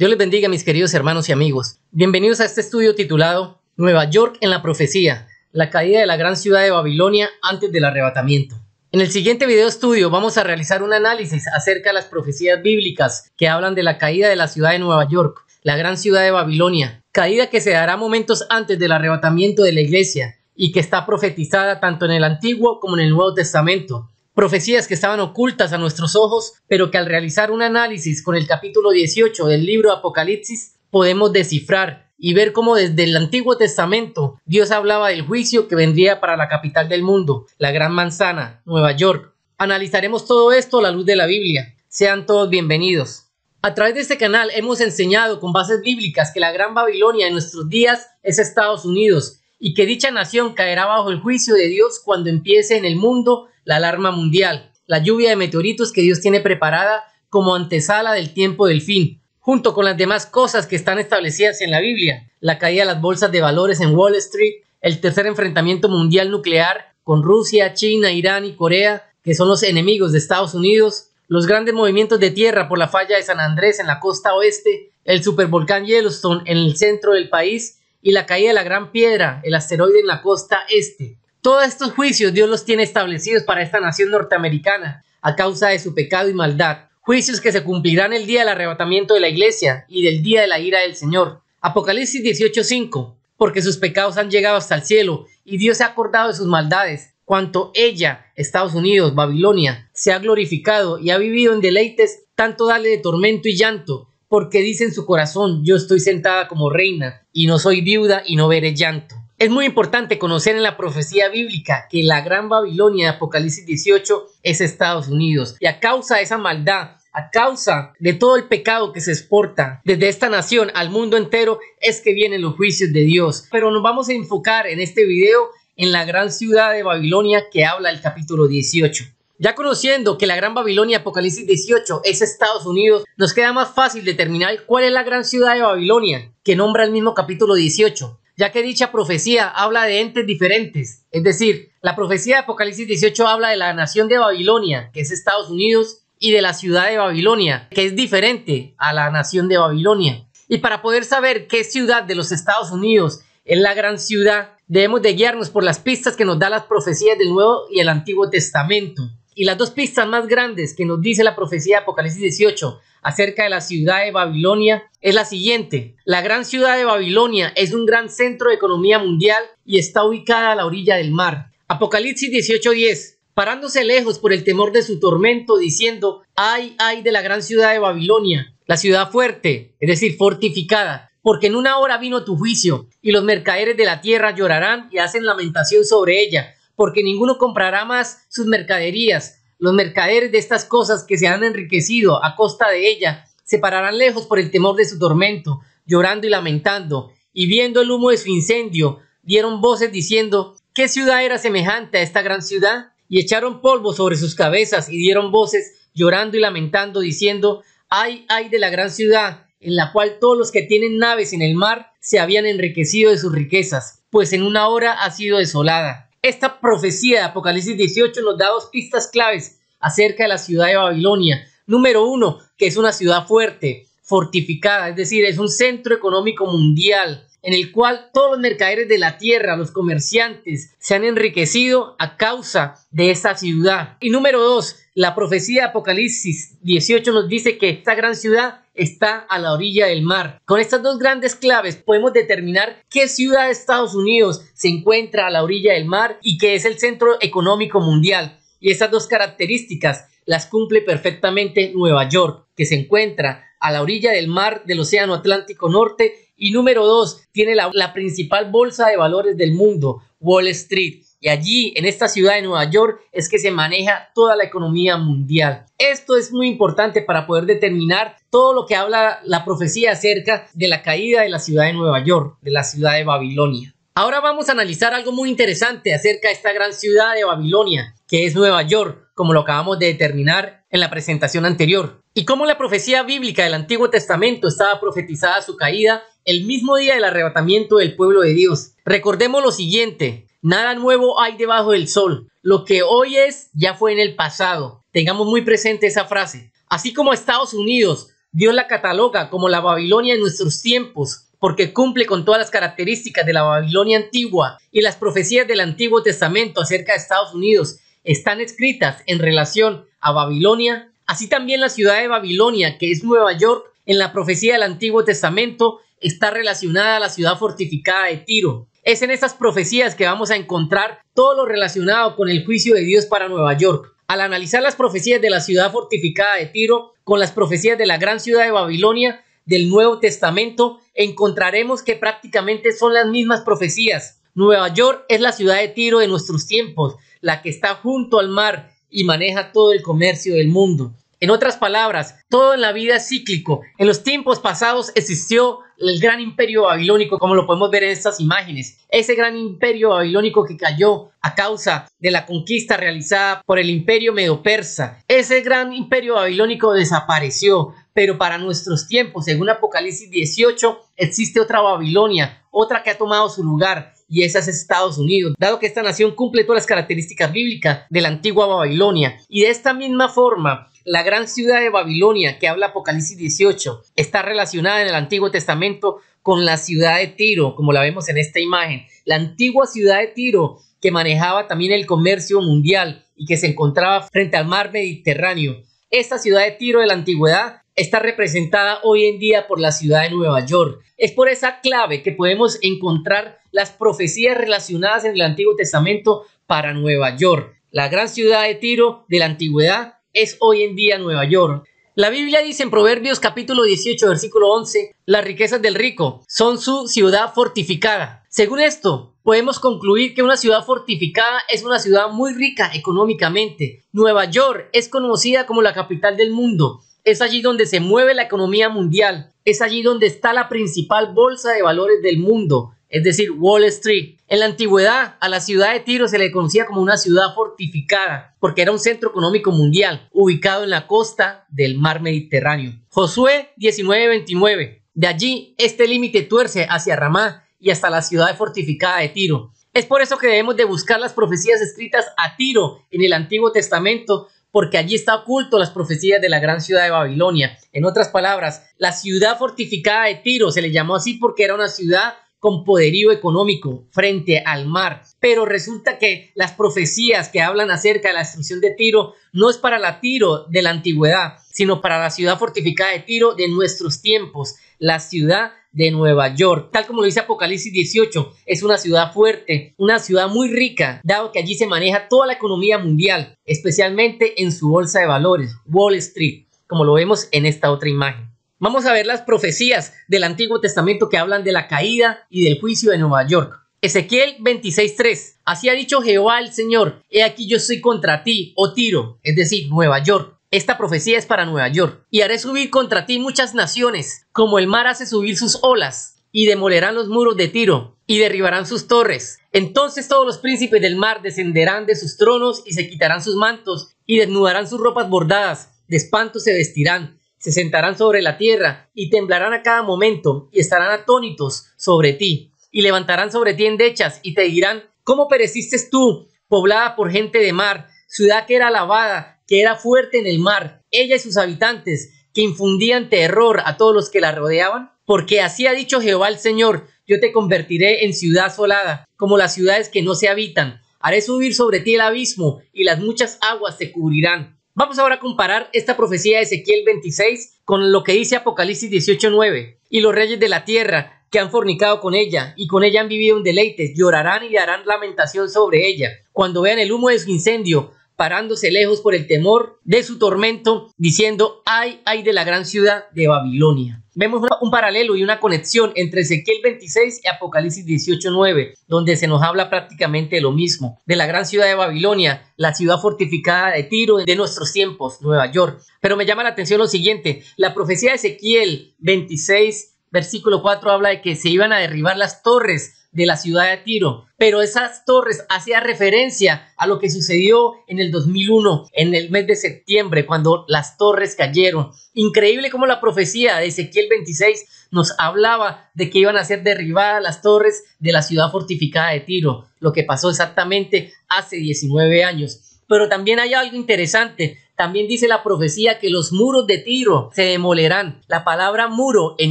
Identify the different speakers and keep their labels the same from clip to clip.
Speaker 1: Dios les bendiga, mis queridos hermanos y amigos. Bienvenidos a este estudio titulado Nueva York en la profecía, la caída de la gran ciudad de Babilonia antes del arrebatamiento. En el siguiente video estudio vamos a realizar un análisis acerca de las profecías bíblicas que hablan de la caída de la ciudad de Nueva York, la gran ciudad de Babilonia, caída que se dará momentos antes del arrebatamiento de la iglesia y que está profetizada tanto en el Antiguo como en el Nuevo Testamento, profecías que estaban ocultas a nuestros ojos, pero que al realizar un análisis con el capítulo 18 del libro Apocalipsis podemos descifrar y ver cómo desde el Antiguo Testamento Dios hablaba del juicio que vendría para la capital del mundo, la Gran Manzana, Nueva York. Analizaremos todo esto a la luz de la Biblia. Sean todos bienvenidos. A través de este canal hemos enseñado con bases bíblicas que la Gran Babilonia en nuestros días es Estados Unidos y que dicha nación caerá bajo el juicio de Dios cuando empiece en el mundo la alarma mundial, la lluvia de meteoritos que Dios tiene preparada como antesala del tiempo del fin, junto con las demás cosas que están establecidas en la Biblia, la caída de las bolsas de valores en Wall Street, el tercer enfrentamiento mundial nuclear con Rusia, China, Irán y Corea, que son los enemigos de Estados Unidos, los grandes movimientos de tierra por la falla de San Andrés en la costa oeste, el supervolcán Yellowstone en el centro del país y la caída de la Gran Piedra, el asteroide en la costa este. Todos estos juicios Dios los tiene establecidos para esta nación norteamericana a causa de su pecado y maldad. Juicios que se cumplirán el día del arrebatamiento de la iglesia y del día de la ira del Señor. Apocalipsis 18:5. Porque sus pecados han llegado hasta el cielo y Dios se ha acordado de sus maldades. Cuanto ella, Estados Unidos, Babilonia, se ha glorificado y ha vivido en deleites, tanto dale de tormento y llanto, porque dice en su corazón, yo estoy sentada como reina, y no soy viuda y no veré llanto. Es muy importante conocer en la profecía bíblica que la gran Babilonia de Apocalipsis 18 es Estados Unidos y a causa de esa maldad a causa de todo el pecado que se exporta desde esta nación al mundo entero es que vienen los juicios de Dios. Pero nos vamos a enfocar en este video en la gran ciudad de Babilonia que habla el capítulo 18. Ya conociendo que la Gran Babilonia Apocalipsis 18 es Estados Unidos, nos queda más fácil determinar cuál es la gran ciudad de Babilonia que nombra el mismo capítulo 18 ya que dicha profecía habla de entes diferentes. Es decir, la profecía de Apocalipsis 18 habla de la nación de Babilonia, que es Estados Unidos, y de la ciudad de Babilonia, que es diferente a la nación de Babilonia. Y para poder saber qué ciudad de los Estados Unidos es la gran ciudad, debemos de guiarnos por las pistas que nos da las profecías del Nuevo y el Antiguo Testamento. Y las dos pistas más grandes que nos dice la profecía de Apocalipsis 18 acerca de la ciudad de Babilonia es la siguiente. La gran ciudad de Babilonia es un gran centro de economía mundial y está ubicada a la orilla del mar. Apocalipsis 18:10 parándose lejos por el temor de su tormento, diciendo, ay, ay de la gran ciudad de Babilonia, la ciudad fuerte, es decir, fortificada, porque en una hora vino tu juicio, y los mercaderes de la tierra llorarán y hacen lamentación sobre ella, porque ninguno comprará más sus mercaderías, los mercaderes de estas cosas que se han enriquecido a costa de ella se pararán lejos por el temor de su tormento, llorando y lamentando, y viendo el humo de su incendio, dieron voces diciendo, ¿qué ciudad era semejante a esta gran ciudad? Y echaron polvo sobre sus cabezas y dieron voces llorando y lamentando, diciendo, ay, ay de la gran ciudad, en la cual todos los que tienen naves en el mar se habían enriquecido de sus riquezas, pues en una hora ha sido desolada. Esta profecía de Apocalipsis 18 nos da dos pistas claves acerca de la ciudad de Babilonia. Número uno, que es una ciudad fuerte, fortificada, es decir, es un centro económico mundial en el cual todos los mercaderes de la tierra, los comerciantes, se han enriquecido a causa de esta ciudad. Y número dos, la profecía de Apocalipsis 18 nos dice que esta gran ciudad está a la orilla del mar. Con estas dos grandes claves podemos determinar qué ciudad de Estados Unidos se encuentra a la orilla del mar y qué es el centro económico mundial. Y estas dos características las cumple perfectamente Nueva York, que se encuentra a la orilla del mar del Océano Atlántico Norte y número dos, tiene la, principal bolsa de valores del mundo, Wall Street. Y allí, en esta ciudad de Nueva York, es que se maneja toda la economía mundial. Esto es muy importante para poder determinar todo lo que habla la profecía acerca de la caída de la ciudad de Nueva York, de la ciudad de Babilonia. Ahora vamos a analizar algo muy interesante acerca de esta gran ciudad de Babilonia, que es Nueva York, como lo acabamos de determinar en la presentación anterior. Y cómo la profecía bíblica del Antiguo Testamento estaba profetizada su caída el mismo día del arrebatamiento del pueblo de Dios. Recordemos lo siguiente, nada nuevo hay debajo del sol, lo que hoy es ya fue en el pasado. Tengamos muy presente esa frase. Así como Estados Unidos, Dios la cataloga como la Babilonia en nuestros tiempos, porque cumple con todas las características de la Babilonia antigua y las profecías del Antiguo Testamento acerca de Estados Unidos están escritas en relación a Babilonia, así también la ciudad de Babilonia, que es Nueva York, en la profecía del Antiguo Testamento está relacionada a la ciudad fortificada de Tiro. Es en estas profecías que vamos a encontrar todo lo relacionado con el juicio de Dios para Nueva York. Al analizar las profecías de la ciudad fortificada de Tiro con las profecías de la gran ciudad de Babilonia del Nuevo Testamento, encontraremos que prácticamente son las mismas profecías. Nueva York es la ciudad de Tiro de nuestros tiempos, la que está junto al mar y maneja todo el comercio del mundo. En otras palabras, todo en la vida es cíclico. En los tiempos pasados existió el gran imperio babilónico, como lo podemos ver en estas imágenes. Ese gran imperio babilónico que cayó a causa de la conquista realizada por el imperio medo-persa. Ese gran imperio babilónico desapareció, pero para nuestros tiempos, según Apocalipsis 18, existe otra Babilonia, otra que ha tomado su lugar, y esa es Estados Unidos, dado que esta nación cumple todas las características bíblicas de la antigua Babilonia. Y de esta misma forma, la gran ciudad de Babilonia que habla Apocalipsis 18 está relacionada en el Antiguo Testamento con la ciudad de Tiro, como la vemos en esta imagen. La antigua ciudad de Tiro que manejaba también el comercio mundial y que se encontraba frente al mar Mediterráneo. Esta ciudad de Tiro de la antigüedad está representada hoy en día por la ciudad de Nueva York. Es por esa clave que podemos encontrar las profecías relacionadas en el Antiguo Testamento para Nueva York. La gran ciudad de Tiro de la antigüedad es hoy en día Nueva York. La Biblia dice en Proverbios capítulo 18, versículo 11, las riquezas del rico son su ciudad fortificada. Según esto, podemos concluir que una ciudad fortificada es una ciudad muy rica económicamente. Nueva York es conocida como la capital del mundo. Es allí donde se mueve la economía mundial. Es allí donde está la principal bolsa de valores del mundo es decir, Wall Street. En la antigüedad, a la ciudad de Tiro se le conocía como una ciudad fortificada, porque era un centro económico mundial, ubicado en la costa del mar Mediterráneo. Josué 1929. De allí, este límite tuerce hacia Ramá y hasta la ciudad fortificada de Tiro. Es por eso que debemos de buscar las profecías escritas a Tiro en el Antiguo Testamento, porque allí está oculto las profecías de la gran ciudad de Babilonia. En otras palabras, la ciudad fortificada de Tiro se le llamó así porque era una ciudad con poderío económico frente al mar. Pero resulta que las profecías que hablan acerca de la destrucción de Tiro no es para la Tiro de la antigüedad, sino para la ciudad fortificada de Tiro de nuestros tiempos, la ciudad de Nueva York. Tal como lo dice Apocalipsis 18, es una ciudad fuerte, una ciudad muy rica, dado que allí se maneja toda la economía mundial, especialmente en su bolsa de valores, Wall Street, como lo vemos en esta otra imagen. Vamos a ver las profecías del Antiguo Testamento que hablan de la caída y del juicio de Nueva York. Ezequiel 26:3. Así ha dicho Jehová el Señor, he aquí yo soy contra ti, o oh Tiro, es decir, Nueva York. Esta profecía es para Nueva York. Y haré subir contra ti muchas naciones, como el mar hace subir sus olas, y demolerán los muros de Tiro, y derribarán sus torres. Entonces todos los príncipes del mar descenderán de sus tronos y se quitarán sus mantos, y desnudarán sus ropas bordadas, de espanto se vestirán, se sentarán sobre la tierra y temblarán a cada momento y estarán atónitos sobre ti y levantarán sobre ti endechas y te dirán, ¿cómo pereciste tú, poblada por gente de mar, ciudad que era alabada, que era fuerte en el mar, ella y sus habitantes, que infundían terror a todos los que la rodeaban? Porque así ha dicho Jehová el Señor, yo te convertiré en ciudad asolada, como las ciudades que no se habitan. Haré subir sobre ti el abismo, y las muchas aguas te cubrirán. Vamos ahora a comparar esta profecía de Ezequiel 26 con lo que dice Apocalipsis 18:9. Y los reyes de la tierra que han fornicado con ella y con ella han vivido en deleites, llorarán y harán lamentación sobre ella. Cuando vean el humo de su incendio, parándose lejos por el temor de su tormento, diciendo, ay, ay de la gran ciudad de Babilonia. Vemos un paralelo y una conexión entre Ezequiel 26 y Apocalipsis 18.9, donde se nos habla prácticamente de lo mismo, de la gran ciudad de Babilonia, la ciudad fortificada de Tiro de nuestros tiempos, Nueva York. Pero me llama la atención lo siguiente, la profecía de Ezequiel 26, versículo 4, habla de que se iban a derribar las torres de la ciudad de Tiro. Pero esas torres hacía referencia a lo que sucedió en el 2001, en el mes de septiembre, cuando las torres cayeron. Increíble como la profecía de Ezequiel 26 nos hablaba de que iban a ser derribadas las torres de la ciudad fortificada de Tiro, lo que pasó exactamente hace 19 años. Pero también hay algo interesante también dice la profecía que los muros de Tiro se demolerán. La palabra muro en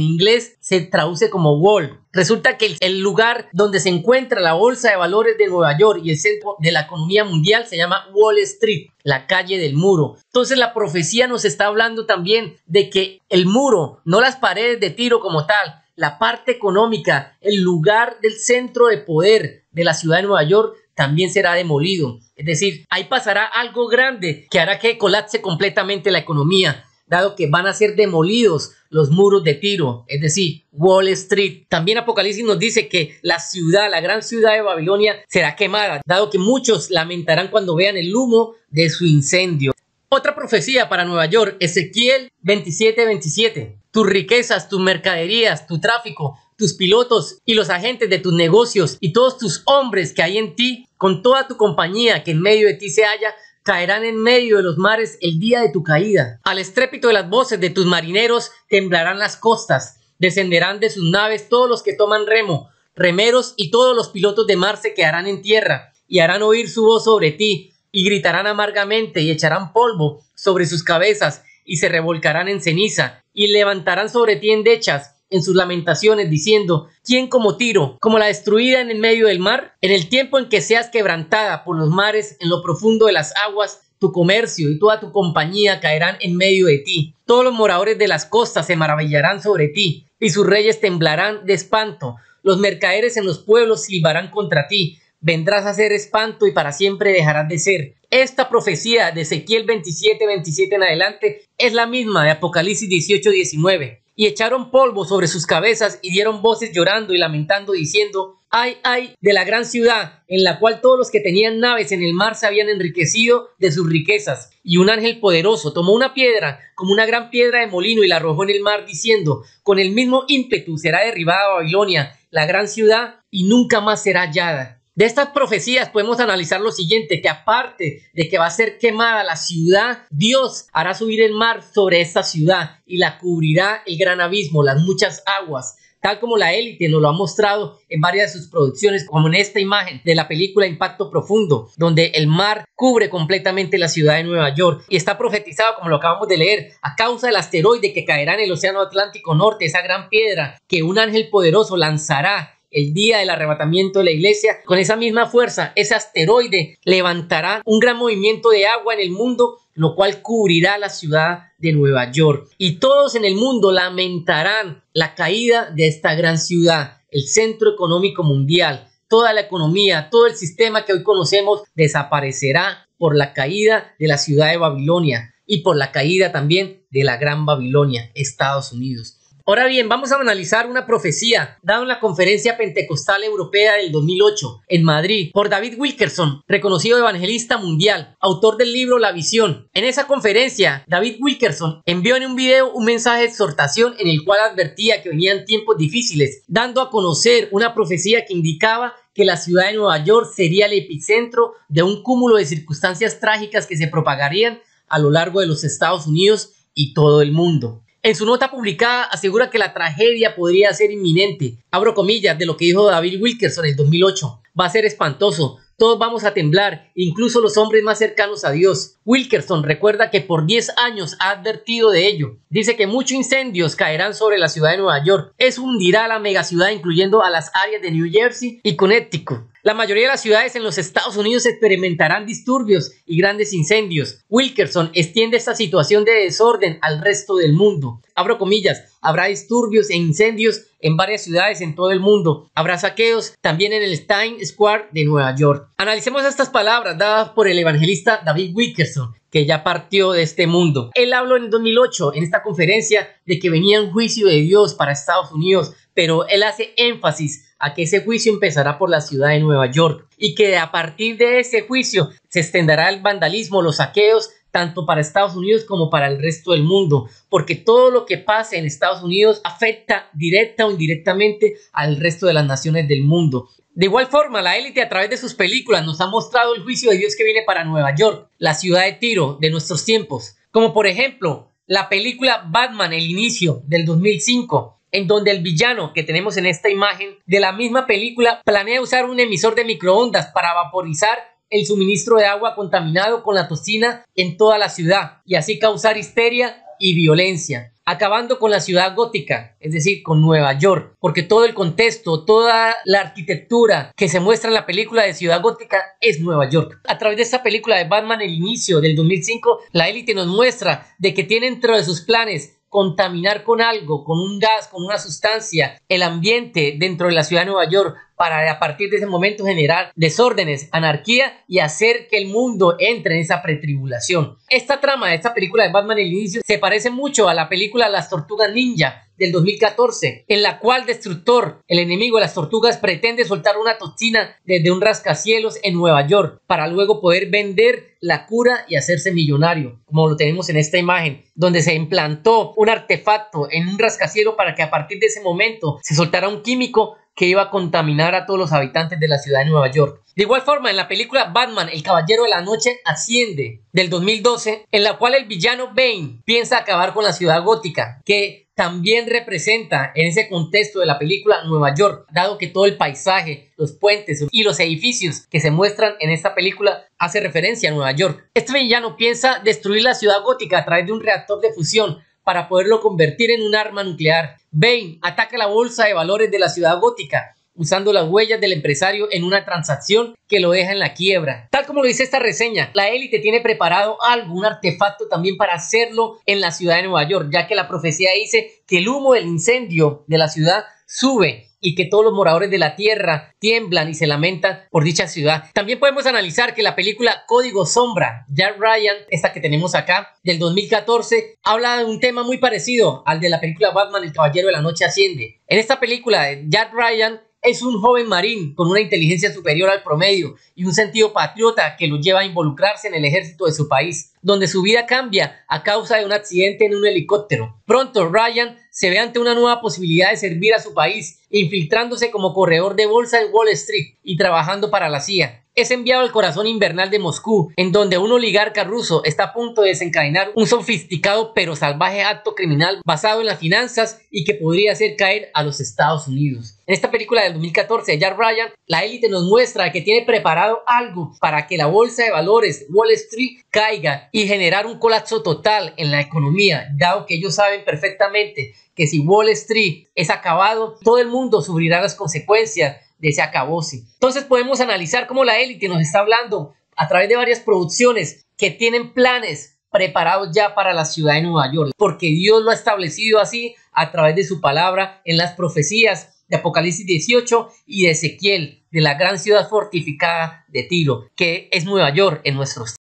Speaker 1: inglés se traduce como wall. Resulta que el lugar donde se encuentra la bolsa de valores de Nueva York y el centro de la economía mundial se llama Wall Street, la calle del muro. Entonces la profecía nos está hablando también de que el muro, no las paredes de Tiro como tal, la parte económica, el lugar del centro de poder de la ciudad de Nueva York también será demolido. Es decir, ahí pasará algo grande que hará que colapse completamente la economía, dado que van a ser demolidos los muros de Tiro, es decir, Wall Street. También Apocalipsis nos dice que la ciudad, la gran ciudad de Babilonia, será quemada, dado que muchos lamentarán cuando vean el humo de su incendio. Otra profecía para Nueva York, Ezequiel 27-27, Tus riquezas, tus mercaderías, tu tráfico, tus pilotos y los agentes de tus negocios y todos tus hombres que hay en ti, con toda tu compañía que en medio de ti se halla, caerán en medio de los mares el día de tu caída. Al estrépito de las voces de tus marineros temblarán las costas, descenderán de sus naves todos los que toman remo, remeros y todos los pilotos de mar se quedarán en tierra, y harán oír su voz sobre ti, y gritarán amargamente, y echarán polvo sobre sus cabezas, y se revolcarán en ceniza, y levantarán sobre ti endechas, en sus lamentaciones diciendo, ¿quién como Tiro, como la destruida en el medio del mar? En el tiempo en que seas quebrantada por los mares, en lo profundo de las aguas, tu comercio y toda tu compañía caerán en medio de ti. Todos los moradores de las costas se maravillarán sobre ti, y sus reyes temblarán de espanto. Los mercaderes en los pueblos silbarán contra ti. Vendrás a ser espanto y para siempre dejarás de ser. Esta profecía de Ezequiel 27, 27 en adelante es la misma de Apocalipsis 18, 19 y echaron polvo sobre sus cabezas y dieron voces llorando y lamentando diciendo, ay, ay, de la gran ciudad en la cual todos los que tenían naves en el mar se habían enriquecido de sus riquezas. Y un ángel poderoso tomó una piedra, como una gran piedra de molino, y la arrojó en el mar diciendo, con el mismo ímpetu será derribada Babilonia, la gran ciudad, y nunca más será hallada. De estas profecías podemos analizar lo siguiente, que aparte de que va a ser quemada la ciudad, Dios hará subir el mar sobre esta ciudad y la cubrirá el gran abismo, las muchas aguas, tal como la élite nos lo ha mostrado en varias de sus producciones, como en esta imagen de la película Impacto Profundo, donde el mar cubre completamente la ciudad de Nueva York y está profetizado, como lo acabamos de leer, a causa del asteroide que caerá en el Océano Atlántico Norte, esa gran piedra que un ángel poderoso lanzará el día del arrebatamiento de la iglesia, con esa misma fuerza, ese asteroide levantará un gran movimiento de agua en el mundo, lo cual cubrirá la ciudad de Nueva York. Y todos en el mundo lamentarán la caída de esta gran ciudad, el centro económico mundial. Toda la economía, todo el sistema que hoy conocemos desaparecerá por la caída de la ciudad de Babilonia y por la caída también de la Gran Babilonia, Estados Unidos. Ahora bien, vamos a analizar una profecía dada en la Conferencia Pentecostal Europea del 2008 en Madrid por David Wilkerson, reconocido evangelista mundial, autor del libro La Visión. En esa conferencia, David Wilkerson envió en un video un mensaje de exhortación en el cual advertía que venían tiempos difíciles, dando a conocer una profecía que indicaba que la ciudad de Nueva York sería el epicentro de un cúmulo de circunstancias trágicas que se propagarían a lo largo de los Estados Unidos y todo el mundo. En su nota publicada asegura que la tragedia podría ser inminente. Abro comillas de lo que dijo David Wilkerson en 2008. Va a ser espantoso. Todos vamos a temblar, incluso los hombres más cercanos a Dios. Wilkerson recuerda que por 10 años ha advertido de ello. Dice que muchos incendios caerán sobre la ciudad de Nueva York. Eso hundirá a la megaciudad incluyendo a las áreas de New Jersey y Connecticut. La mayoría de las ciudades en los Estados Unidos experimentarán disturbios y grandes incendios. Wilkerson extiende esta situación de desorden al resto del mundo. Abro comillas, habrá disturbios e incendios en varias ciudades en todo el mundo. Habrá saqueos también en el Times Square de Nueva York. Analicemos estas palabras dadas por el evangelista David Wilkerson, que ya partió de este mundo. Él habló en 2008 en esta conferencia de que venía un juicio de Dios para Estados Unidos, pero él hace énfasis a que ese juicio empezará por la ciudad de Nueva York y que a partir de ese juicio se extenderá el vandalismo, los saqueos, tanto para Estados Unidos como para el resto del mundo, porque todo lo que pase en Estados Unidos afecta directa o indirectamente al resto de las naciones del mundo. De igual forma, la élite a través de sus películas nos ha mostrado el juicio de Dios que viene para Nueva York, la ciudad de tiro de nuestros tiempos, como por ejemplo la película Batman, el inicio del 2005, en donde el villano que tenemos en esta imagen de la misma película planea usar un emisor de microondas para vaporizar el suministro de agua contaminado con la toxina en toda la ciudad y así causar histeria y violencia, acabando con la ciudad gótica, es decir, con Nueva York, porque todo el contexto, toda la arquitectura que se muestra en la película de Ciudad Gótica es Nueva York. A través de esta película de Batman, el inicio del 2005, la élite nos muestra de que tiene dentro de sus planes contaminar con algo, con un gas, con una sustancia, el ambiente dentro de la ciudad de Nueva York para a partir de ese momento generar desórdenes, anarquía y hacer que el mundo entre en esa pretribulación. Esta trama de esta película de Batman el inicio se parece mucho a la película Las Tortugas Ninja del 2014, en la cual Destructor, el enemigo de las tortugas, pretende soltar una toxina desde un rascacielos en Nueva York para luego poder vender la cura y hacerse millonario, como lo tenemos en esta imagen, donde se implantó un artefacto en un rascacielos para que a partir de ese momento se soltara un químico que iba a contaminar a todos los habitantes de la ciudad de Nueva York. De igual forma, en la película Batman, el Caballero de la Noche asciende del 2012, en la cual el villano Bane piensa acabar con la ciudad gótica, que también representa en ese contexto de la película Nueva York, dado que todo el paisaje, los puentes y los edificios que se muestran en esta película hace referencia a Nueva York. Este villano piensa destruir la ciudad gótica a través de un reactor de fusión, para poderlo convertir en un arma nuclear. Bane ataca la bolsa de valores de la ciudad gótica usando las huellas del empresario en una transacción que lo deja en la quiebra. Tal como lo dice esta reseña, la élite tiene preparado algún artefacto también para hacerlo en la ciudad de Nueva York, ya que la profecía dice que el humo del incendio de la ciudad sube y que todos los moradores de la tierra tiemblan y se lamentan por dicha ciudad. También podemos analizar que la película Código Sombra, Jack Ryan, esta que tenemos acá, del 2014, habla de un tema muy parecido al de la película Batman, El Caballero de la Noche Asciende. En esta película, Jack Ryan es un joven marín con una inteligencia superior al promedio y un sentido patriota que lo lleva a involucrarse en el ejército de su país, donde su vida cambia a causa de un accidente en un helicóptero. Pronto Ryan se ve ante una nueva posibilidad de servir a su país, infiltrándose como corredor de bolsa en Wall Street y trabajando para la CIA. Es enviado al corazón invernal de Moscú, en donde un oligarca ruso está a punto de desencadenar un sofisticado pero salvaje acto criminal basado en las finanzas y que podría hacer caer a los Estados Unidos. En esta película del 2014, de Jack Ryan, la élite nos muestra que tiene preparado algo para que la bolsa de valores Wall Street caiga y generar un colapso total en la economía, dado que ellos saben perfectamente que si Wall Street es acabado, todo el mundo sufrirá las consecuencias de ese acabose. Entonces podemos analizar cómo la élite nos está hablando a través de varias producciones que tienen planes preparados ya para la ciudad de Nueva York, porque Dios lo ha establecido así a través de su palabra en las profecías de Apocalipsis 18 y de Ezequiel, de la gran ciudad fortificada de Tiro, que es Nueva York en nuestros